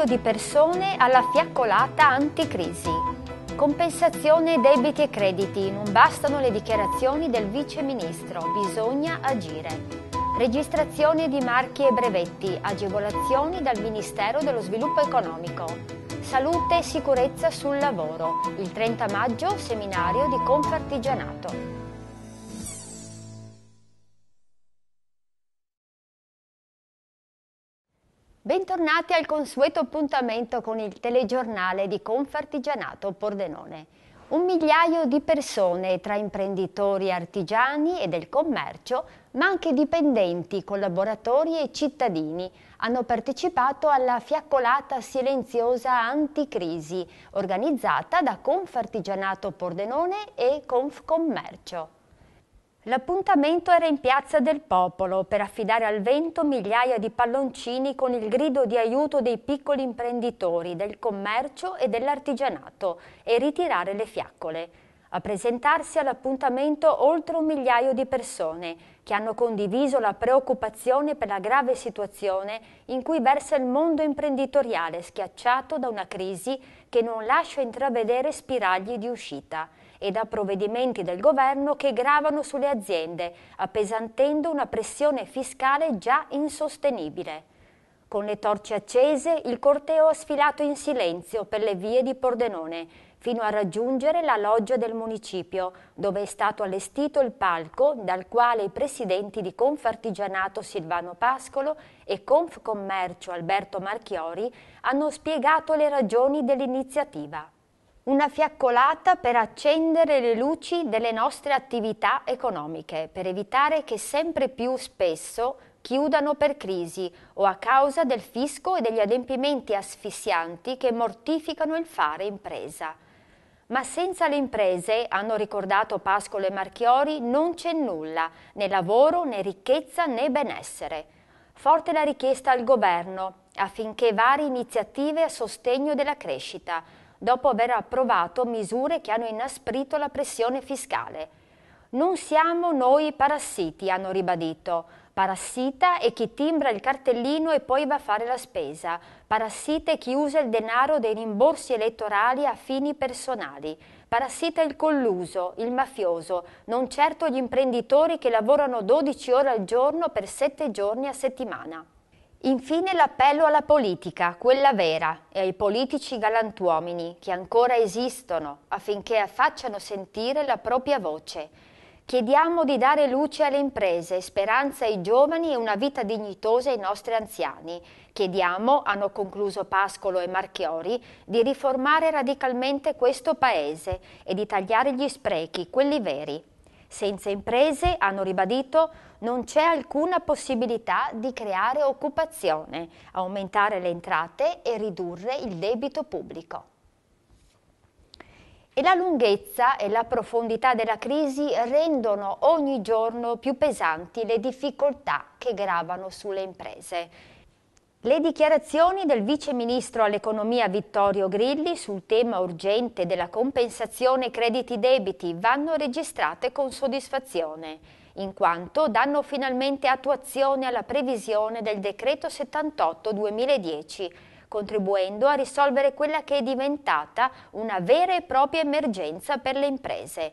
migliaio di persone alla fiaccolata anticrisi. Compensazione debiti e crediti, non bastano le dichiarazioni del vice ministro, bisogna agire. Registrazione di marchi e brevetti, agevolazioni dal Ministero dello Sviluppo Economico. Salute e sicurezza sul lavoro, il 30 maggio seminario di Confartigianato. Bentornati al consueto appuntamento con il telegiornale di Confartigianato Pordenone. Un migliaio di persone tra imprenditori artigiani e del commercio, ma anche dipendenti, collaboratori e cittadini, hanno partecipato alla fiaccolata silenziosa anticrisi organizzata da Confartigianato Pordenone e Confcommercio. L'appuntamento era in Piazza del Popolo per affidare al vento migliaia di palloncini con il grido di aiuto dei piccoli imprenditori, del commercio e dell'artigianato e ritirare le fiaccole. A presentarsi all'appuntamento oltre un migliaio di persone che hanno condiviso la preoccupazione per la grave situazione in cui versa il mondo imprenditoriale schiacciato da una crisi che non lascia intravedere spiragli di uscita e da provvedimenti del governo che gravano sulle aziende, appesantendo una pressione fiscale già insostenibile. Con le torce accese, il corteo ha sfilato in silenzio per le vie di Pordenone, fino a raggiungere la loggia del municipio, dove è stato allestito il palco dal quale i presidenti di Confartigianato Silvano Pascolo e Confcommercio Alberto Marchiori hanno spiegato le ragioni dell'iniziativa una fiaccolata per accendere le luci delle nostre attività economiche, per evitare che sempre più spesso chiudano per crisi o a causa del fisco e degli adempimenti asfissianti che mortificano il fare impresa. Ma senza le imprese, hanno ricordato Pascolo e Marchiori, non c'è nulla, né lavoro, né ricchezza, né benessere. Forte la richiesta al governo affinché varie iniziative a sostegno della crescita, dopo aver approvato misure che hanno inasprito la pressione fiscale. Non siamo noi parassiti, hanno ribadito. Parassita è chi timbra il cartellino e poi va a fare la spesa. Parassita è chi usa il denaro dei rimborsi elettorali a fini personali. Parassita è il colluso, il mafioso, non certo gli imprenditori che lavorano 12 ore al giorno per 7 giorni a settimana. Infine l'appello alla politica, quella vera, e ai politici galantuomini che ancora esistono affinché facciano sentire la propria voce. Chiediamo di dare luce alle imprese, speranza ai giovani e una vita dignitosa ai nostri anziani. Chiediamo, hanno concluso Pascolo e Marchiori, di riformare radicalmente questo paese e di tagliare gli sprechi, quelli veri. Senza imprese, hanno ribadito, non c'è alcuna possibilità di creare occupazione, aumentare le entrate e ridurre il debito pubblico. E la lunghezza e la profondità della crisi rendono ogni giorno più pesanti le difficoltà che gravano sulle imprese. Le dichiarazioni del Vice Ministro all'Economia Vittorio Grilli sul tema urgente della compensazione crediti debiti vanno registrate con soddisfazione, in quanto danno finalmente attuazione alla previsione del Decreto 78-2010, contribuendo a risolvere quella che è diventata una vera e propria emergenza per le imprese.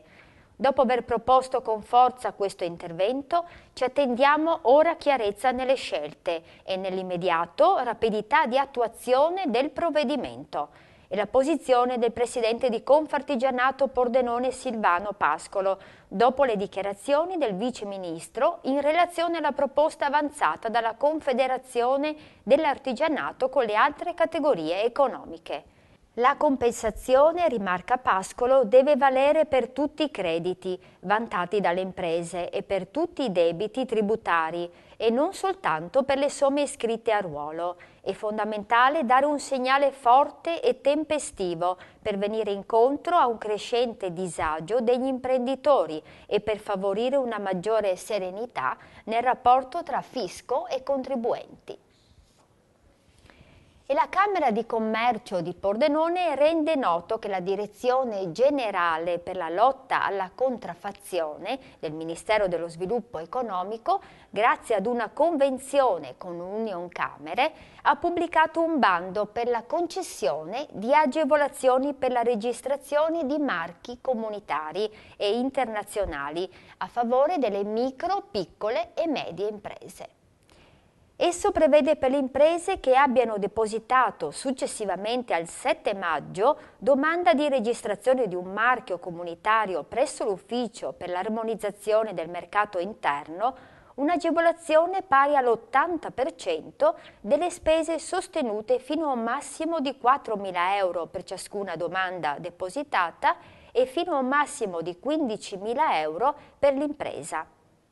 Dopo aver proposto con forza questo intervento, ci attendiamo ora chiarezza nelle scelte e nell'immediato rapidità di attuazione del provvedimento. E la posizione del presidente di Confartigianato Pordenone Silvano Pascolo, dopo le dichiarazioni del vice ministro in relazione alla proposta avanzata dalla Confederazione dell'Artigianato con le altre categorie economiche. La compensazione, rimarca Pascolo, deve valere per tutti i crediti vantati dalle imprese e per tutti i debiti tributari e non soltanto per le somme iscritte a ruolo. È fondamentale dare un segnale forte e tempestivo per venire incontro a un crescente disagio degli imprenditori e per favorire una maggiore serenità nel rapporto tra fisco e contribuenti e la Camera di Commercio di Pordenone rende noto che la Direzione Generale per la lotta alla contraffazione del Ministero dello Sviluppo Economico, grazie ad una convenzione con Union Camere, ha pubblicato un bando per la concessione di agevolazioni per la registrazione di marchi comunitari e internazionali a favore delle micro, piccole e medie imprese. Esso prevede per le imprese che abbiano depositato successivamente al 7 maggio domanda di registrazione di un marchio comunitario presso l'Ufficio per l'armonizzazione del mercato interno un'agevolazione pari all'80% delle spese sostenute fino a un massimo di 4.000 euro per ciascuna domanda depositata e fino a un massimo di 15.000 euro per l'impresa.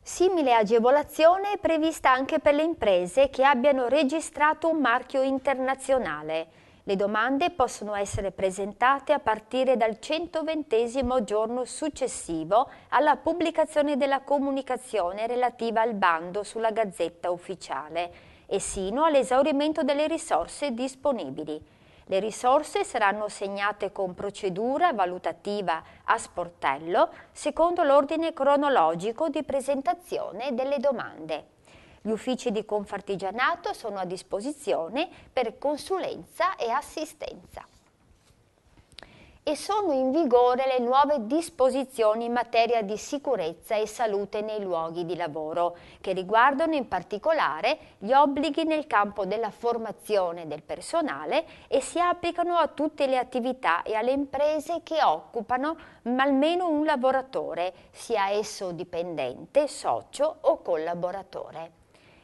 Simile agevolazione è prevista anche per le imprese che abbiano registrato un marchio internazionale. Le domande possono essere presentate a partire dal 120 giorno successivo alla pubblicazione della comunicazione relativa al bando sulla Gazzetta Ufficiale e sino all'esaurimento delle risorse disponibili. Le risorse saranno segnate con procedura valutativa a sportello secondo l'ordine cronologico di presentazione delle domande. Gli uffici di Confartigianato sono a disposizione per consulenza e assistenza e sono in vigore le nuove disposizioni in materia di sicurezza e salute nei luoghi di lavoro, che riguardano in particolare gli obblighi nel campo della formazione del personale e si applicano a tutte le attività e alle imprese che occupano almeno un lavoratore, sia esso dipendente, socio o collaboratore.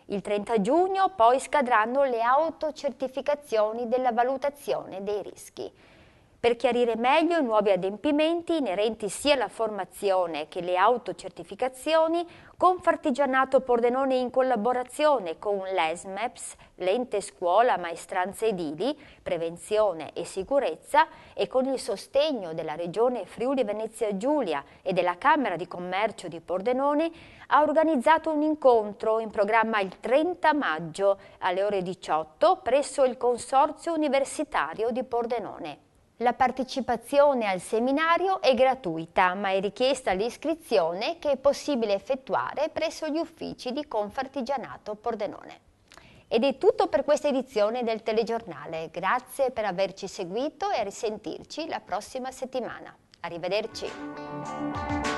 Il 30 giugno poi scadranno le autocertificazioni della valutazione dei rischi per chiarire meglio i nuovi adempimenti inerenti sia alla formazione che alle autocertificazioni, Confartigianato Pordenone in collaborazione con l'ESMEPS, l'ente scuola maestranze edili, prevenzione e sicurezza e con il sostegno della Regione Friuli Venezia Giulia e della Camera di Commercio di Pordenone, ha organizzato un incontro in programma il 30 maggio alle ore 18 presso il Consorzio Universitario di Pordenone. La partecipazione al seminario è gratuita, ma è richiesta l'iscrizione che è possibile effettuare presso gli uffici di Confartigianato Pordenone. Ed è tutto per questa edizione del telegiornale. Grazie per averci seguito e a risentirci la prossima settimana. Arrivederci.